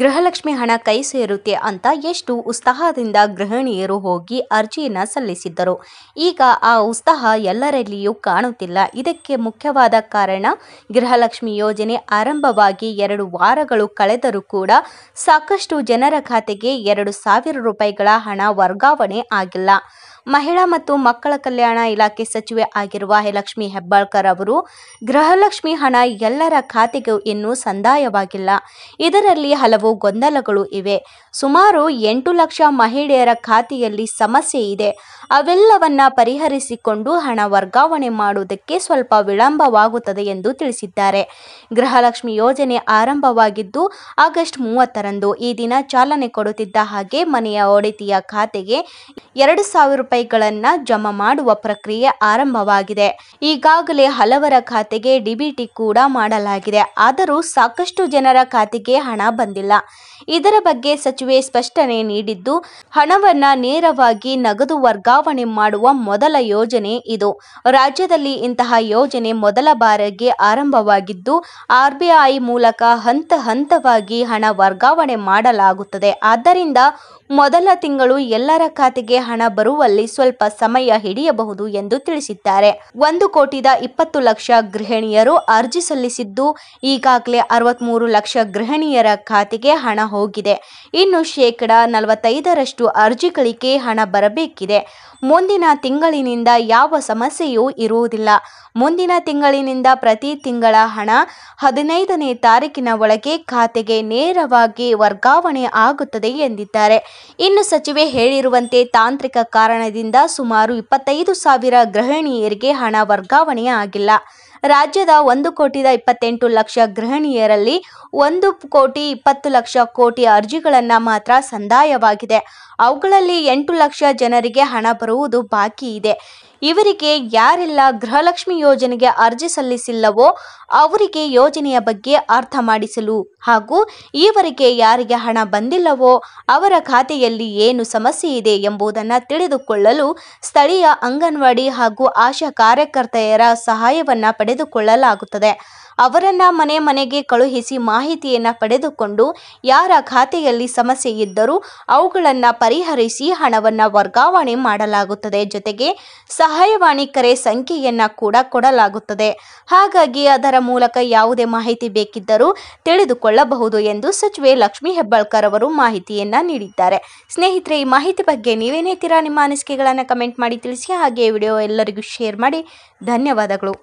ಗೃಹಲಕ್ಷ್ಮಿ ಹಣ ಕೈ ಸೇರುತ್ತೆ ಅಂತ ಎಷ್ಟು ಉತ್ಸಾಹದಿಂದ ಗೃಹಿಣಿಯರು ಹೋಗಿ ಅರ್ಜಿಯನ್ನು ಸಲ್ಲಿಸಿದ್ದರು ಈಗ ಆ ಉತ್ಸಾಹ ಎಲ್ಲರಲ್ಲಿಯೂ ಕಾಣುತ್ತಿಲ್ಲ ಇದಕ್ಕೆ ಮುಖ್ಯವಾದ ಕಾರಣ ಗೃಹಲಕ್ಷ್ಮಿ ಯೋಜನೆ ಆರಂಭವಾಗಿ ಎರಡು ವಾರಗಳು ಕಳೆದರೂ ಕೂಡ ಸಾಕಷ್ಟು ಜನರ ಖಾತೆಗೆ ಎರಡು ಸಾವಿರ ರೂಪಾಯಿಗಳ ಹಣ ವರ್ಗಾವಣೆ ಆಗಿಲ್ಲ ಮಹಿಳಾ ಮತ್ತು ಮಕ್ಕಳ ಕಲ್ಯಾಣ ಇಲಾಖೆ ಸಚಿವೆ ಆಗಿರುವ ಲಕ್ಷ್ಮಿ ಹೆಬ್ಬಾಳ್ಕರ್ ಅವರು ಗೃಹಲಕ್ಷ್ಮಿ ಹಣ ಎಲ್ಲರ ಖಾತೆಗೂ ಇನ್ನೂ ಸಂದಾಯವಾಗಿಲ್ಲ ಇದರಲ್ಲಿ ಹಲವು ಗೊಂದಲಗಳು ಇವೆ ಸುಮಾರು ಎಂಟು ಲಕ್ಷ ಮಹಿಳೆಯರ ಖಾತೆಯಲ್ಲಿ ಸಮಸ್ಯೆ ಇದೆ ಅವೆಲ್ಲವನ್ನ ಪರಿಹರಿಸಿಕೊಂಡು ಹಣ ವರ್ಗಾವಣೆ ಮಾಡುವುದಕ್ಕೆ ಸ್ವಲ್ಪ ವಿಳಂಬವಾಗುತ್ತದೆ ಎಂದು ತಿಳಿಸಿದ್ದಾರೆ ಗೃಹಲಕ್ಷ್ಮಿ ಯೋಜನೆ ಆರಂಭವಾಗಿದ್ದು ಆಗಸ್ಟ್ ಮೂವತ್ತರಂದು ಈ ದಿನ ಚಾಲನೆ ಕೊಡುತ್ತಿದ್ದ ಹಾಗೆ ಮನೆಯ ಒಡೆತಿಯ ಖಾತೆಗೆ ಎರಡು ಸಾವಿರ ರೂಪಾಯಿಗಳನ್ನ ಜಮಾ ಮಾಡುವ ಪ್ರಕ್ರಿಯೆ ಆರಂಭವಾಗಿದೆ ಈಗಾಗಲೇ ಹಲವರ ಖಾತೆಗೆ ಡಿಬಿಟಿ ಕೂಡ ಮಾಡಲಾಗಿದೆ ಆದರೂ ಸಾಕಷ್ಟು ಜನರ ಖಾತೆಗೆ ಹಣ ಬಂದಿಲ್ಲ ಇದರ ಬಗ್ಗೆ ಸಚಿವೆ ಸ್ಪಷ್ಟನೆ ನೀಡಿದ್ದು ಹಣವನ್ನ ನೇರವಾಗಿ ನಗದು ವರ್ಗಾವಣೆ ಮಾಡುವ ಮೊದಲ ಯೋಜನೆ ಇದು ರಾಜ್ಯದಲ್ಲಿ ಇಂತಹ ಯೋಜನೆ ಮೊದಲ ಬಾರಿಗೆ ಆರಂಭವಾಗಿದ್ದು ಆರ್ಬಿಐ ಮೂಲಕ ಹಂತ ಹಂತವಾಗಿ ಹಣ ವರ್ಗಾವಣೆ ಮಾಡಲಾಗುತ್ತದೆ ಆದ್ದರಿಂದ ಮೊದಲ ತಿಂಗಳು ಎಲ್ಲರ ಖಾತೆಗೆ ಹಣ ಬರುವಲ್ಲಿ ಸ್ವಲ್ಪ ಸಮಯ ಹಿಡಿಯಬಹುದು ಎಂದು ತಿಳಿಸಿದ್ದಾರೆ ಒಂದು ಕೋಟಿದ ಇಪ್ಪತ್ತು ಲಕ್ಷ ಗೃಹಿಣಿಯರು ಅರ್ಜಿ ಸಲ್ಲಿಸಿದ್ದು ಈಗಾಗಲೇ ಅರವತ್ಮೂರು ಲಕ್ಷ ಗೃಹಿಣಿಯರ ಖಾತೆಗೆ ಹಣ ಹೋಗಿದೆ ಇನ್ನು ಶೇಕಡ ನಲವತ್ತೈದರಷ್ಟು ಅರ್ಜಿಗಳಿಗೆ ಹಣ ಬರಬೇಕಿದೆ ಮುಂದಿನ ತಿಂಗಳಿನಿಂದ ಯಾವ ಸಮಸ್ಯೆಯೂ ಇರುವುದಿಲ್ಲ ಮುಂದಿನ ತಿಂಗಳಿನಿಂದ ಪ್ರತಿ ತಿಂಗಳ ಹಣ ಹದಿನೈದನೇ ತಾರೀಕಿನ ಒಳಗೆ ಖಾತೆಗೆ ನೇರವಾಗಿ ವರ್ಗಾವಣೆ ಆಗುತ್ತದೆ ಎಂದಿದ್ದಾರೆ ಇನ್ನು ಸಚಿವೆ ಹೇಳಿರುವಂತೆ ತಾಂತ್ರಿಕ ಕಾರಣದಿಂದ ಸುಮಾರು ಇಪ್ಪತ್ತೈದು ಸಾವಿರ ಗೃಹಿಣಿಯರಿಗೆ ಹಣ ವರ್ಗಾವಣೆ ಆಗಿಲ್ಲ ರಾಜ್ಯದ ಒಂದು ಕೋಟಿದ ಇಪ್ಪತ್ತೆಂಟು ಲಕ್ಷ ಗೃಹಿಣಿಯರಲ್ಲಿ ಒಂದು ಕೋಟಿ ಇಪ್ಪತ್ತು ಲಕ್ಷ ಕೋಟಿ ಅರ್ಜಿಗಳನ್ನು ಮಾತ್ರ ಸಂದಾಯವಾಗಿದೆ ಅವುಗಳಲ್ಲಿ ಎಂಟು ಲಕ್ಷ ಜನರಿಗೆ ಹಣ ಬರುವುದು ಬಾಕಿ ಇದೆ ಇವರಿಗೆ ಯಾರೆಲ್ಲ ಗೃಹಲಕ್ಷ್ಮಿ ಯೋಜನೆಗೆ ಅರ್ಜಿ ಸಲ್ಲಿಸಿಲ್ಲವೋ ಅವರಿಗೆ ಯೋಜನೆಯ ಬಗ್ಗೆ ಅರ್ಥ ಮಾಡಿಸಲು ಹಾಗೂ ಈವರೆಗೆ ಯಾರಿಗೆ ಹಣ ಬಂದಿಲ್ಲವೋ ಅವರ ಖಾತೆಯಲ್ಲಿ ಏನು ಸಮಸ್ಯೆ ಇದೆ ಎಂಬುದನ್ನು ತಿಳಿದುಕೊಳ್ಳಲು ಸ್ಥಳೀಯ ಅಂಗನವಾಡಿ ಹಾಗೂ ಆಶಾ ಕಾರ್ಯಕರ್ತೆಯರ ಸಹಾಯವನ್ನು ಪಡೆದ ಪಡೆದುಕೊಳ್ಳಲಾಗುತ್ತದೆ ಅವರನ್ನ ಮನೆ ಮನೆಗೆ ಕಳುಹಿಸಿ ಮಾಹಿತಿಯನ್ನು ಪಡೆದುಕೊಂಡು ಯಾರ ಖಾತೆಯಲ್ಲಿ ಸಮಸ್ಯೆ ಇದ್ದರೂ ಅವುಗಳನ್ನು ಪರಿಹರಿಸಿ ಹಣವನ್ನು ವರ್ಗಾವಣೆ ಮಾಡಲಾಗುತ್ತದೆ ಜೊತೆಗೆ ಸಹಾಯವಾಣಿ ಕರೆ ಸಂಖ್ಯೆಯನ್ನು ಕೂಡ ಕೊಡಲಾಗುತ್ತದೆ ಹಾಗಾಗಿ ಅದರ ಮೂಲಕ ಯಾವುದೇ ಮಾಹಿತಿ ಬೇಕಿದ್ದರೂ ತಿಳಿದುಕೊಳ್ಳಬಹುದು ಎಂದು ಸಚಿವೆ ಲಕ್ಷ್ಮೀ ಹೆಬ್ಬಾಳ್ಕರ್ ಅವರು ಮಾಹಿತಿಯನ್ನು ನೀಡಿದ್ದಾರೆ ಸ್ನೇಹಿತರೆ ಈ ಮಾಹಿತಿ ಬಗ್ಗೆ ನೀವೇನೇ ತೀರಾ ನಿಮ್ಮ ಅನಿಸಿಕೆಗಳನ್ನು ಕಮೆಂಟ್ ಮಾಡಿ ತಿಳಿಸಿ ಹಾಗೆ ವಿಡಿಯೋ ಎಲ್ಲರಿಗೂ ಶೇರ್ ಮಾಡಿ ಧನ್ಯವಾದಗಳು